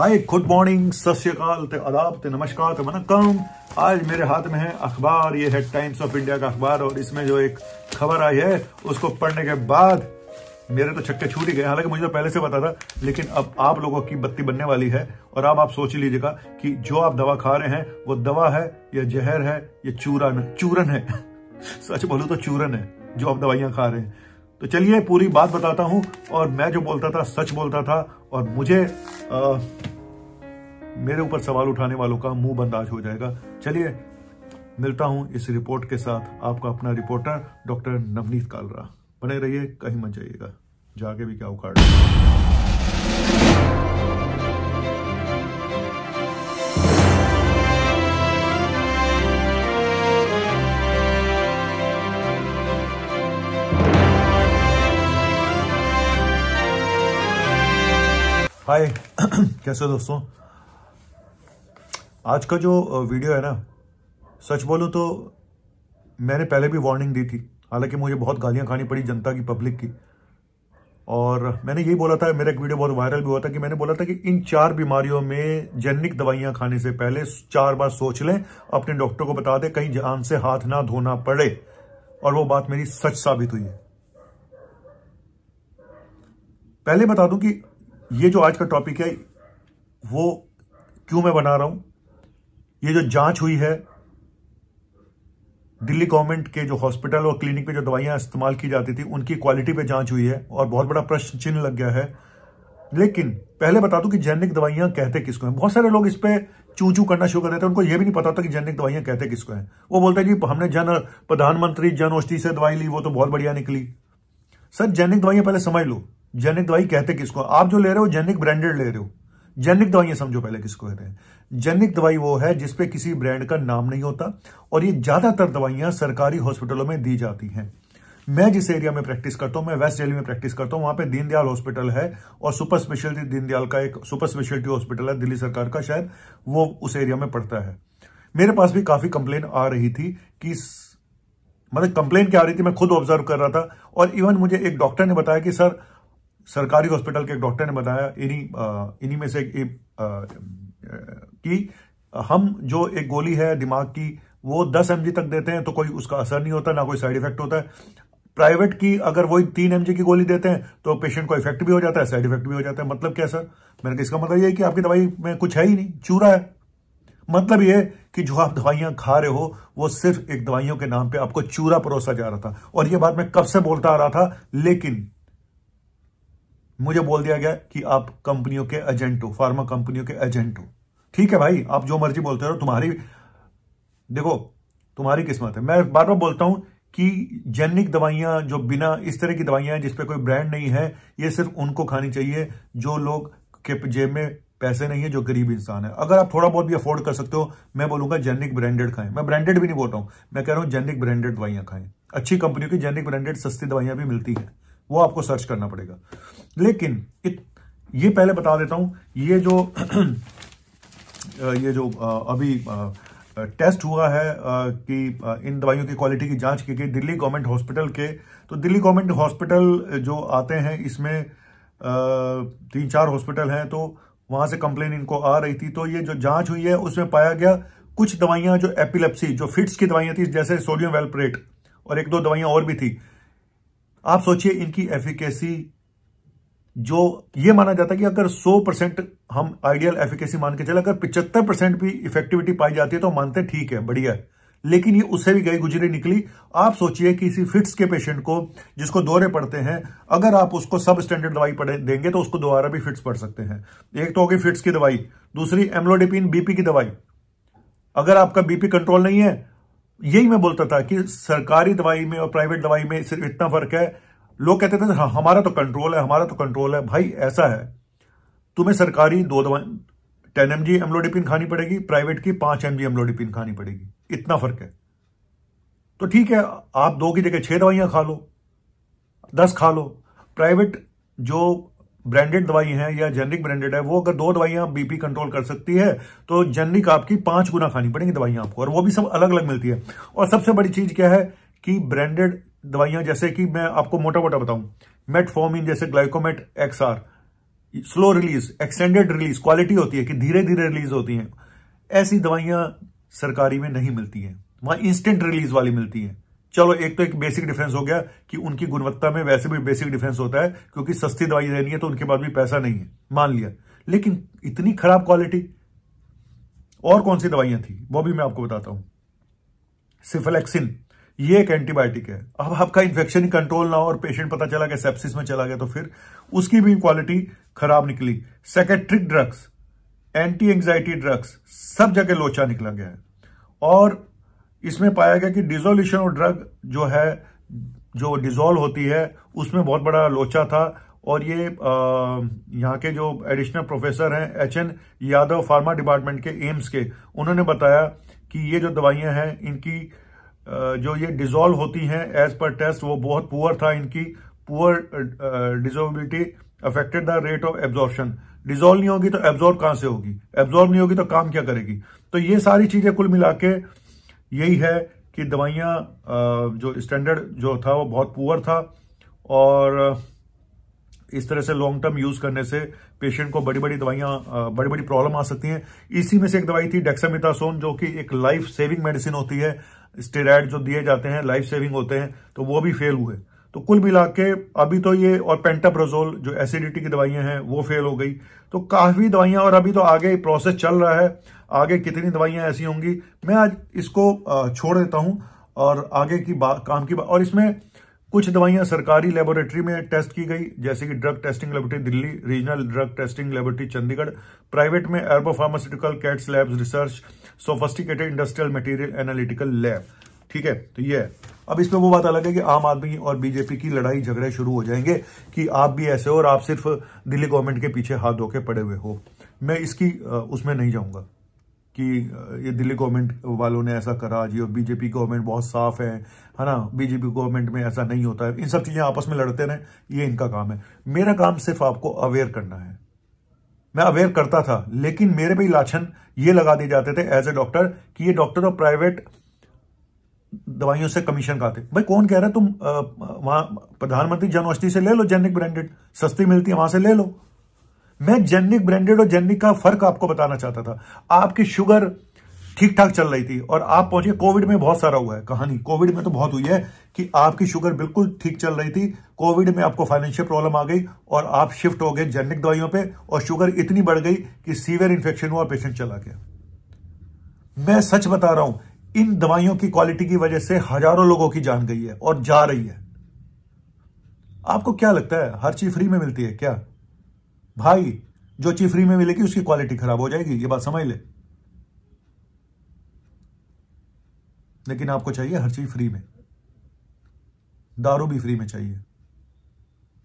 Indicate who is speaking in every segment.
Speaker 1: hi good morning सत्यकाल ते आदाब ते नमस्कार ते वनकम आज मेरे हाथ में है अखबार ये है टाइम्स ऑफ इंडिया का अखबार और इसमें जो एक खबर आई है उसको पढ़ने के बाद मेरे तो छक्के छूट ही गए हालांकि मुझे तो पहले से पता था लेकिन अब आप लोगों की बत्ती बनने वाली है और अब आप सोच लीजिएगा कि जो आप दवा खा रहे हैं वो दवा है या जहर है या चूरन चूरन है सच बोलो तो चूरन है जो आप दवाइयां खा रहे हैं तो चलिए पूरी बात बताता हूं और मैं जो बोलता था सच बोलता था और मुझे आ, मेरे ऊपर सवाल उठाने वालों का मुंह बंद आज हो जाएगा चलिए मिलता हूं इस रिपोर्ट के साथ आपका अपना रिपोर्टर डॉक्टर नवनीत कालरा बने रहिए कहीं मत जाइएगा जाके भी क्या उखाड़ा हाय कैसे हो दोस्तों आज का जो वीडियो है ना सच बोलो तो मैंने पहले भी वार्निंग दी थी हालांकि मुझे बहुत गालियां खानी पड़ी जनता की पब्लिक की और मैंने यही बोला था मेरा एक वीडियो बहुत वायरल भी हुआ था कि मैंने बोला था कि इन चार बीमारियों में जेनिक दवाइयां खाने से पहले चार बार सोच लें अपने डॉक्टर को बता दें कहीं जान से हाथ ना धोना पड़े और वो बात मेरी सच साबित हुई है पहले बता दूं कि ये जो आज का टॉपिक है वो क्यों मैं बना रहा हूं ये जो जांच हुई है दिल्ली गवर्नमेंट के जो हॉस्पिटल और क्लिनिक में जो दवाइयां इस्तेमाल की जाती थी उनकी क्वालिटी पे जांच हुई है और बहुत बड़ा प्रश्न चिन्ह लग गया है लेकिन पहले बता दूं कि जैनिक दवाइयां कहते किसको हैं बहुत सारे लोग इस पर चू चू करना शुरू कर देते हैं उनको यह भी नहीं पता होता कि जैनिक दवाइयां कहते किसको हैं वो बोलते हैं जी हमने जन प्रधानमंत्री जन औषधि से दवाई ली वो तो बहुत बढ़िया निकली सर जैनिक दवाइयां पहले समझ लो जेनिक दवाई कहते किसको आप जो ले रहे हो जेनिक ब्रांडेड ले रहे हो जेनिक दवाइयां समझो पहले किसको कहते हैं जेनिक दवाई वो है जिसपे किसी ब्रांड का नाम नहीं होता और ये ज्यादातर दवाइयां सरकारी हॉस्पिटलों में दी जाती हैं मैं जिस एरिया में प्रैक्टिस करता हूं मैं वेस्ट दिल्ली में प्रैक्टिस करता हूं वहां पे दीनदयाल हॉस्पिटल है और सुपर स्पेशलिटी दीनदयाल का एक सुपर स्पेशलिटी हॉस्पिटल है दिल्ली सरकार का शायद वो उस एरिया में पड़ता है मेरे पास भी काफी कंप्लेन आ रही थी कि मतलब कंप्लेन क्या आ रही थी मैं खुद ऑब्जर्व कर रहा था और इवन मुझे एक डॉक्टर ने बताया कि सर सरकारी हॉस्पिटल के एक डॉक्टर ने बताया इन्हीं इन्हीं में से एक कि हम जो एक गोली है दिमाग की वो 10 एम तक देते हैं तो कोई उसका असर नहीं होता ना कोई साइड इफेक्ट होता है प्राइवेट की अगर वही तीन एम की गोली देते हैं तो पेशेंट को इफेक्ट भी हो जाता है साइड इफेक्ट भी हो जाता है मतलब क्या सर मैंने कहा इसका मतलब ये कि आपकी दवाई में कुछ है ही नहीं चूरा है मतलब ये कि जो आप दवाइयां खा रहे हो वो सिर्फ एक दवाइयों के नाम पे आपको चूरा परोसा जा रहा था और ये बात मैं कब से बोलता आ रहा था लेकिन मुझे बोल दिया गया कि आप कंपनियों के एजेंट हो फार्मा कंपनियों के एजेंट हो ठीक है भाई आप जो मर्जी बोलते रहो तुम्हारी देखो तुम्हारी किस्मत है मैं बार बार बोलता हूं कि जेनिक दवाइयां जो बिना इस तरह की दवाइयां हैं जिसपे कोई ब्रांड नहीं है ये सिर्फ उनको खानी चाहिए जो लोग के जेब में पैसे नहीं है जो गरीब इंसान है अगर आप थोड़ा बहुत भी अफोर्ड कर सकते हो मैं बोलूंगा जेनिक ब्रांडेड खाएं मैं ब्रांडेड भी नहीं बोल रहा हूं मैं कह रहा हूं जेनिक ब्रांडेड दवाइयां खाएं अच्छी कंपनियों की जेनिक ब्रांडेड सस्ती दवाइयां भी मिलती हैं वो आपको सर्च करना पड़ेगा लेकिन इत, ये पहले बता देता हूं ये जो ये जो अभी टेस्ट हुआ है कि इन दवाइयों की क्वालिटी की जांच की गई दिल्ली गवर्नमेंट हॉस्पिटल के तो दिल्ली गवर्नमेंट हॉस्पिटल जो आते हैं इसमें तीन चार हॉस्पिटल हैं तो वहां से कंप्लेन इनको आ रही थी तो ये जो जांच हुई है उसमें पाया गया कुछ दवाइयां जो एपिलेप्सी जो फिट्स की दवाइयां थी जैसे सोडियम वेल्परेट और एक दो दवाइयां और भी थी आप सोचिए इनकी एफिकेसी जो ये माना जाता है कि अगर 100 परसेंट हम आइडियल एफिकेसी मान के चले अगर 75 परसेंट भी इफेक्टिविटी पाई जाती है तो मानते हैं ठीक है बढ़िया है लेकिन ये उससे भी गई गुजरी निकली आप सोचिए किसी फिट्स के पेशेंट को जिसको दौरे पड़ते हैं अगर आप उसको सब स्टैंडर्ड दवाई पड़े देंगे तो उसको दोबारा भी फिट्स पड़ सकते हैं एक तो होगी फिट्स की दवाई दूसरी एमलोडिपिन बीपी की दवाई अगर आपका बीपी कंट्रोल नहीं है यही मैं बोलता था कि सरकारी दवाई में और प्राइवेट दवाई में सिर्फ इतना फर्क है लोग कहते थे हाँ, हमारा तो कंट्रोल है हमारा तो कंट्रोल है भाई ऐसा है तुम्हें सरकारी दो दवाई टेन एम जी खानी पड़ेगी प्राइवेट की पांच एम जी खानी पड़ेगी इतना फर्क है तो ठीक है आप दो की जगह छह दवाइयां खा लो दस खा लो प्राइवेट जो ब्रांडेड दवाई है या जेनरिक ब्रांडेड है वो अगर दो दवाइयां बीपी कंट्रोल कर सकती है तो जेनरिक आपकी पांच गुना खानी पड़ेगी दवाइयां आपको और वो भी सब अलग अलग मिलती है और सबसे बड़ी चीज क्या है कि ब्रांडेड दवाइयां जैसे कि मैं आपको मोटा मोटा बताऊं मेटफॉर्मिन जैसे Glycomet XR slow release extended release quality होती है कि धीरे धीरे रिलीज होती है ऐसी दवाइयां सरकारी में नहीं मिलती हैं वहां इंस्टेंट रिलीज वाली मिलती है चलो एक तो एक बेसिक डिफरेंस हो गया कि उनकी गुणवत्ता में वैसे भी बेसिक डिफरेंस होता है क्योंकि सस्ती दवाई देनी है तो उनके पास भी पैसा नहीं है मान लिया लेकिन इतनी खराब क्वालिटी और कौन सी दवाइयां थी वो भी मैं आपको बताता हूं सिफलेक्सिन ये एक एंटीबायोटिक है अब आपका इन्फेक्शन कंट्रोल ना हो और पेशेंट पता चला गया सेप्सिस में चला गया तो फिर उसकी भी क्वालिटी खराब निकली psychiatric drugs anti anxiety drugs सब जगह लोचा निकला गया है और इसमें पाया गया कि डिजोल्यूशन ऑफ ड्रग जो है जो डिजोल्व होती है उसमें बहुत बड़ा लोचा था और ये यहाँ के जो एडिशनल प्रोफेसर हैं H N Yadav pharma department के एम्स के उन्होंने बताया कि ये जो दवाइयां हैं इनकी जो ये डिजोल्व होती हैं एज पर टेस्ट वो बहुत पुअर था इनकी poor dissolubility affected the rate of absorption dissolve नहीं होगी तो एब्जॉर्ब कहाँ से होगी एब्जॉर्ब नहीं होगी तो काम क्या करेगी तो ये सारी चीजें कुल मिला के यही है कि दवाइयाँ जो स्टैंडर्ड जो था वो बहुत पुअर था और इस तरह से लॉन्ग टर्म यूज करने से पेशेंट को बड़ी बड़ी दवाइयाँ बड़ी बड़ी प्रॉब्लम आ सकती हैं इसी में से एक दवाई थी डेक्सामिथासोन जो कि एक लाइफ सेविंग मेडिसिन होती है स्टेराइड जो दिए जाते हैं लाइफ सेविंग होते हैं तो वो भी फेल हुए तो कुल मिला के अभी तो ये और पेंटाप्रोजोल जो एसिडिटी की दवाइयां हैं वो फेल हो गई तो काफ़ी दवाइयां और अभी तो आगे प्रोसेस चल रहा है आगे कितनी दवाइयां ऐसी होंगी मैं आज इसको छोड़ देता हूं और आगे की बात काम की बात और इसमें कुछ दवाइयां सरकारी लेबोरेटरी में टेस्ट की गई जैसे कि drug testing laboratory Delhi regional drug testing laboratory Chandigarh private में एर्बो फार्मास्यूटिकल कैट्स labs research sophisticated industrial material analytical lab ठीक है तो ये है अब इसमें वो बात अलग है कि आम आदमी और बीजेपी की लड़ाई झगड़े शुरू हो जाएंगे कि आप भी ऐसे हो और आप सिर्फ दिल्ली गवर्नमेंट के पीछे हाथ धोके पड़े हुए हो मैं इसकी उसमें नहीं जाऊंगा कि ये दिल्ली गवर्नमेंट वालों ने ऐसा करा जी और बीजेपी गवर्नमेंट बहुत साफ है है ना बीजेपी गवर्नमेंट में ऐसा नहीं होता है इन सब चीज़ें आपस में लड़ते रहे ये इनका काम है मेरा काम सिर्फ आपको अवेयर करना है मैं अवेयर करता था लेकिन मेरे भी लाछन ये लगा दिए जाते थे एज ए डॉक्टर कि ये डॉक्टर और प्राइवेट दवाइयों से कमीशन खाते भाई कौन कह रहा है तुम वहां प्रधानमंत्री जन औषधि से ले लो जेनिक ब्रांडेड सस्ती मिलती है वहां से ले लो मैं जेनिक ब्रांडेड और जेनिक का फर्क आपको बताना चाहता था आपकी शुगर ठीक ठाक चल रही थी और आप पहुंचे कोविड में बहुत सारा हुआ है कहानी कोविड में तो बहुत हुई है कि आपकी शुगर बिल्कुल ठीक चल रही थी कोविड में आपको फाइनेंशियल प्रॉब्लम आ गई और आप शिफ्ट हो गए जेनिक दवाइयों पे और शुगर इतनी बढ़ गई कि सीवियर इन्फेक्शन हुआ पेशेंट चला गया मैं सच बता रहा हूं इन दवाइयों की क्वालिटी की वजह से हजारों लोगों की जान गई है और जा रही है आपको क्या लगता है हर चीज फ्री में मिलती है क्या भाई जो चीज फ्री में मिलेगी उसकी क्वालिटी खराब हो जाएगी ये बात समझ ले लेकिन आपको चाहिए हर चीज फ्री में दारू भी फ्री में चाहिए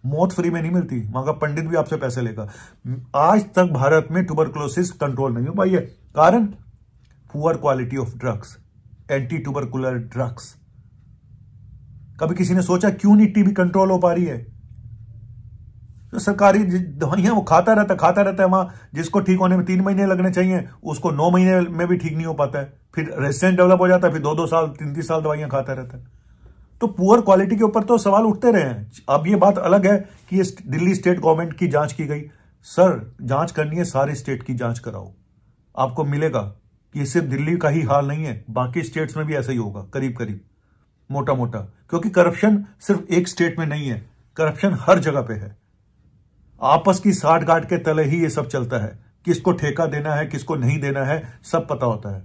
Speaker 1: मौत फ्री में नहीं मिलती वहां का पंडित भी आपसे पैसे लेगा आज तक भारत में ट्यूबरक्लोसिस कंट्रोल नहीं हो पाई है कारण poor quality of drugs anti tubercular drugs कभी किसी ने सोचा क्यों नहीं टीबी कंट्रोल हो पा रही है तो सरकारी दवाइयां वो खाता रहता खाता रहता है वहां जिसको ठीक होने में तीन महीने लगने चाहिए उसको नौ महीने में भी ठीक नहीं हो पाता है फिर रेसिडेंट डेवलप हो जाता है फिर दो दो साल तीन तीन साल दवाइयां खाता रहता है तो पुअर क्वालिटी के ऊपर तो सवाल उठते रहे हैं अब ये बात अलग है कि ये दिल्ली स्टेट गवर्नमेंट की जांच की गई सर जांच करनी है सारे स्टेट की जांच कराओ आपको मिलेगा ये सिर्फ दिल्ली का ही हाल नहीं है बाकी स्टेट्स में भी ऐसा ही होगा करीब करीब मोटा मोटा क्योंकि करप्शन सिर्फ एक स्टेट में नहीं है करप्शन हर जगह पे है आपस की साठ गांठ के तले ही ये सब चलता है किसको ठेका देना है किसको नहीं देना है सब पता होता है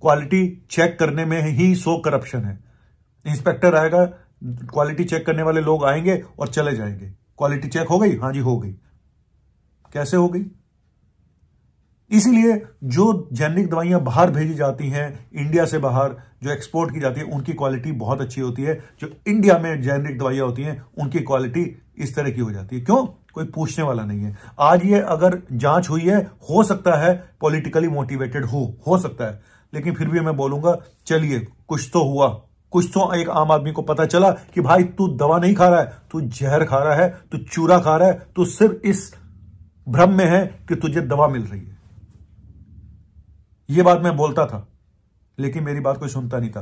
Speaker 1: क्वालिटी चेक करने में ही सो करप्शन है इंस्पेक्टर आएगा क्वालिटी चेक करने वाले लोग आएंगे और चले जाएंगे क्वालिटी चेक हो गई हाँ जी हो गई कैसे हो गई इसीलिए जो जेनरिक दवाइयां बाहर भेजी जाती हैं इंडिया से बाहर जो एक्सपोर्ट की जाती है उनकी क्वालिटी बहुत अच्छी होती है जो इंडिया में जेनरिक दवाइयां होती हैं उनकी क्वालिटी इस तरह की हो जाती है क्यों कोई पूछने वाला नहीं है आज ये अगर जांच हुई है हो सकता है पॉलिटिकली मोटिवेटेड हो हो सकता है लेकिन फिर भी मैं बोलूंगा चलिए कुछ तो हुआ कुछ तो एक आम आदमी को पता चला कि भाई तू दवा नहीं खा रहा है तू जहर खा रहा है तू चूरा खा रहा है तू सिर्फ इस भ्रम में है कि तुझे दवा मिल रही है ये बात मैं बोलता था लेकिन मेरी बात कोई सुनता नहीं था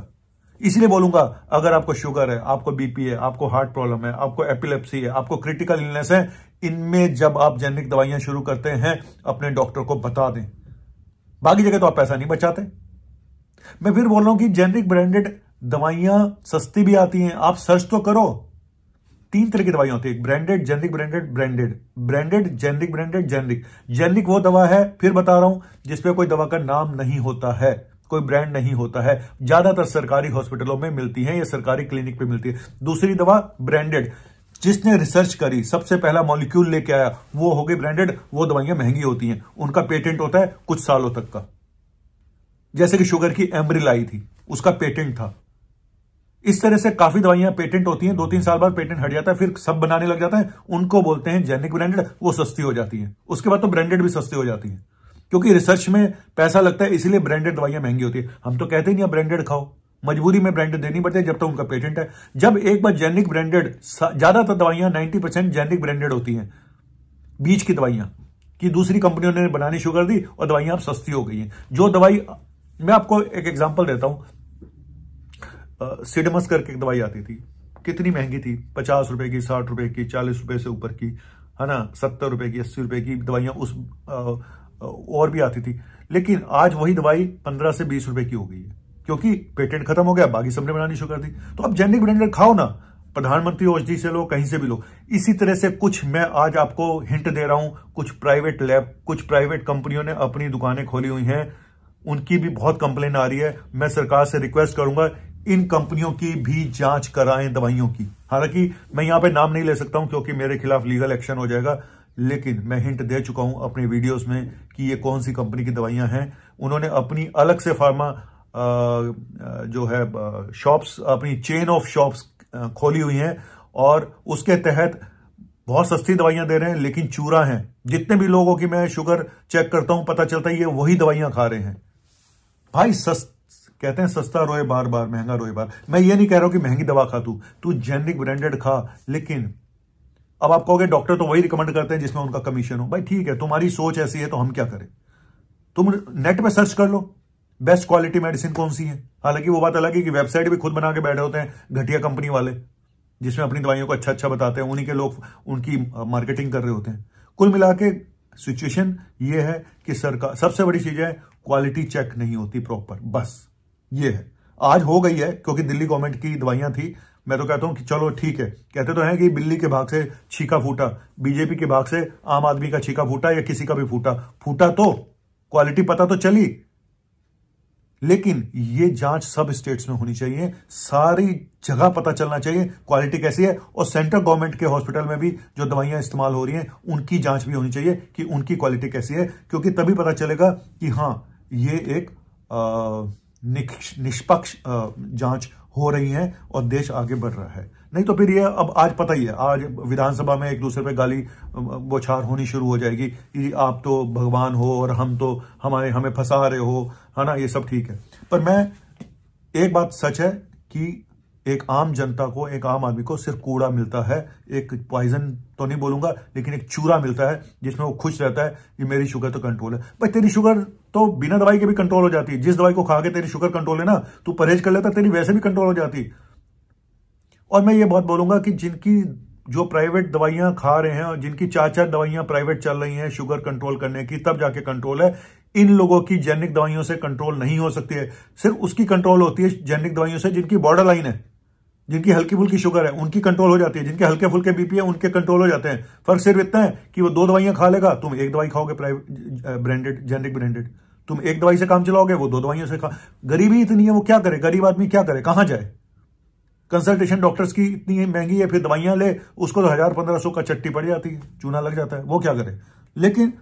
Speaker 1: इसलिए बोलूंगा अगर आपको शुगर है आपको बीपी है आपको हार्ट प्रॉब्लम है आपको एपिलेप्सी है आपको क्रिटिकल इलनेस है इनमें जब आप जेनरिक दवाइयां शुरू करते हैं अपने डॉक्टर को बता दें बाकी जगह तो आप पैसा नहीं बचाते मैं फिर बोल रहा हूं कि जेनरिक ब्रांडेड दवाइयां सस्ती भी आती हैं आप सर्च तो करो तीन तरह की दवाइयां होती है branded generic branded branded branded generic branded generic generic वो दवा है फिर बता रहा हूं जिसपे कोई दवा का नाम नहीं होता है कोई ब्रांड नहीं होता है ज्यादातर सरकारी हॉस्पिटलों में मिलती है या सरकारी क्लिनिक पे मिलती है दूसरी दवा ब्रांडेड जिसने रिसर्च करी सबसे पहला मॉलिक्यूल लेके आया वो हो गई ब्रांडेड वो दवाइयां महंगी होती हैं उनका पेटेंट होता है कुछ सालों तक का जैसे कि शुगर की एम्ब्रिल आई थी उसका पेटेंट था इस तरह से काफी दवाइयां पेटेंट होती हैं दो तीन साल बाद पेटेंट हट जाता है फिर सब बनाने लग जाता है उनको बोलते हैं जेनिक ब्रांडेड वो सस्ती हो जाती है उसके बाद तो ब्रांडेड भी सस्ती हो जाती है क्योंकि रिसर्च में पैसा लगता है इसीलिए ब्रांडेड दवाइयां महंगी होती है हम तो कहते नहीं ब्रांडेड खाओ मजबूरी में ब्रांडेड देनी पड़ती है जब तक तो उनका पेटेंट है जब एक बार जेनिक ब्रांडेड ज्यादातर दवाइयां नाइन्टी परसेंट जेनिक ब्रांडेड होती हैं बीज की दवाइयां कि दूसरी कंपनियों ने बनानी शुरू कर दी और दवाइयां अब सस्ती हो गई हैं जो दवाई मैं आपको एक एग्जाम्पल देता हूं सिडमस करके एक दवाई आती थी कितनी महंगी थी पचास रुपए की साठ रुपए की चालीस रुपए से ऊपर की है ना सत्तर रुपए की अस्सी रुपए की दवाइयां उस आ, और भी आती थी लेकिन आज वही दवाई पंद्रह से बीस रुपए की हो गई है क्योंकि पेटेंट खत्म हो गया बाकी सबने बनानी शुरू कर दी तो अब जेनिक ब्रांडेड खाओ ना प्रधानमंत्री औषधि से लो कहीं से भी लो इसी तरह से कुछ मैं आज आपको हिंट दे रहा हूं कुछ प्राइवेट लैब कुछ प्राइवेट कंपनियों ने अपनी दुकानें खोली हुई हैं उनकी भी बहुत कंप्लेन आ रही है मैं सरकार से रिक्वेस्ट करूंगा इन कंपनियों की भी जांच कराएं दवाइयों की हालांकि मैं यहां पे नाम नहीं ले सकता हूं क्योंकि मेरे खिलाफ लीगल एक्शन हो जाएगा लेकिन मैं हिंट दे चुका हूं अपने वीडियोस में कि ये कौन सी कंपनी की दवाइयां हैं उन्होंने अपनी अलग से फार्मा जो है शॉप्स अपनी चेन ऑफ शॉप्स खोली हुई हैं और उसके तहत बहुत सस्ती दवाइयां दे रहे हैं लेकिन चूरा हैं जितने भी लोगों की मैं शुगर चेक करता हूं पता चलता है ये वही दवाइयां खा रहे हैं भाई सस्ती कहते हैं सस्ता रोए बार बार महंगा रोए बार मैं ये नहीं कह रहा हूं कि महंगी दवा खा तू तू जेनरिक ब्रांडेड खा लेकिन अब आप कहोगे डॉक्टर तो वही रिकमेंड करते हैं जिसमें उनका कमीशन हो भाई ठीक है तुम्हारी सोच ऐसी है तो हम क्या करें तुम नेट में सर्च कर लो बेस्ट क्वालिटी मेडिसिन कौन सी है हालांकि वो बात अलग है कि वेबसाइट भी खुद बना के बैठे होते हैं घटिया कंपनी वाले जिसमें अपनी दवाइयों को अच्छा अच्छा बताते हैं उन्हीं के लोग उनकी मार्केटिंग कर रहे होते हैं कुल मिला के सिचुएशन ये है कि सरकार सबसे बड़ी चीज है क्वालिटी चेक नहीं होती प्रॉपर बस ये है आज हो गई है क्योंकि दिल्ली गवर्नमेंट की दवाइयां थी मैं तो कहता हूं कि चलो ठीक है कहते तो हैं कि बिल्ली के भाग से छीका फूटा बीजेपी के भाग से आम आदमी का छीका फूटा या किसी का भी फूटा फूटा तो क्वालिटी पता तो चली लेकिन ये जांच सब स्टेट्स में होनी चाहिए सारी जगह पता चलना चाहिए क्वालिटी कैसी है और सेंट्रल गवर्नमेंट के हॉस्पिटल में भी जो दवाइयां इस्तेमाल हो रही हैं उनकी जांच भी होनी चाहिए कि उनकी क्वालिटी कैसी है क्योंकि तभी पता चलेगा कि हाँ ये एक आ, निष्पक्ष जांच हो रही है और देश आगे बढ़ रहा है नहीं तो फिर ये अब आज पता ही है आज विधानसभा में एक दूसरे पे गाली बोछार होनी शुरू हो जाएगी कि आप तो भगवान हो और हम तो हमारे हमें फंसा रहे हो है ना ये सब ठीक है पर मैं एक बात सच है कि एक आम जनता को एक आम आदमी को सिर्फ कूड़ा मिलता है एक पॉइजन तो नहीं बोलूंगा लेकिन एक चूरा मिलता है जिसमें वो खुश रहता है कि मेरी शुगर तो कंट्रोल है भाई तेरी शुगर तो बिना दवाई के भी कंट्रोल हो जाती है जिस दवाई को खा के तेरी शुगर कंट्रोल है ना तू परहेज कर लेता तेरी वैसे भी कंट्रोल हो जाती और मैं ये बात बोलूंगा कि जिनकी जो प्राइवेट दवाइयां खा रहे हैं और जिनकी चार चार दवाइयां प्राइवेट चल रही हैं शुगर कंट्रोल करने की तब जाके कंट्रोल है इन लोगों की जेनिक दवाइयों से कंट्रोल नहीं हो सकती है सिर्फ उसकी कंट्रोल होती है जेनिक दवाइयों से जिनकी बॉर्डर लाइन है जिनकी हल्की फुल्की शुगर है उनकी कंट्रोल हो जाती है जिनके हल्के फुल्के बीपी है उनके कंट्रोल हो जाते हैं फर्क सिर्फ इतना है कि वो दो दवाइयां खा लेगा तुम एक दवाई खाओगे प्राइवेट ब्रांडेड जेनरिक ब्रांडेड तुम एक दवाई से काम चलाओगे वो दो दवाइयों से गरीबी इतनी है वो क्या करे गरीब आदमी क्या करे कहां जाए कंसल्टेशन डॉक्टर्स की इतनी महंगी है फिर दवाइयां ले उसको तो हजार पंद्रह सौ का चट्टी पड़ जाती है चूना लग जाता है वो क्या करे लेकिन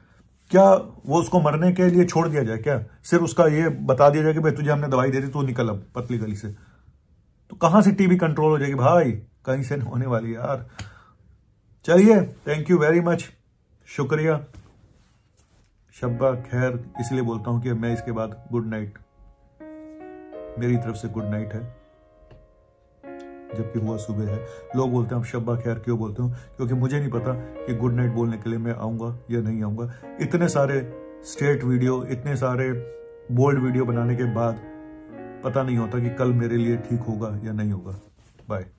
Speaker 1: क्या वो उसको मरने के लिए छोड़ दिया जाए क्या सिर्फ उसका ये बता दिया जाए कि भाई तुझे हमने दवाई दे दी तू निकल अब पतली गली से तो कहां से टीबी कंट्रोल हो जाएगी भाई कहीं से नहीं होने वाली यार चलिए थैंक यू वेरी मच शुक्रिया शब्बा खैर इसलिए बोलता हूं कि मैं इसके बाद गुड नाइट मेरी तरफ से गुड नाइट है जबकि हुआ सुबह है लोग बोलते हैं आप शब्बा खैर क्यों बोलते हो क्योंकि मुझे नहीं पता कि गुड नाइट बोलने के लिए मैं आऊंगा या नहीं आऊँगा इतने सारे स्ट्रेट वीडियो इतने सारे बोल्ड वीडियो बनाने के बाद पता नहीं होता कि कल मेरे लिए ठीक होगा या नहीं होगा बाय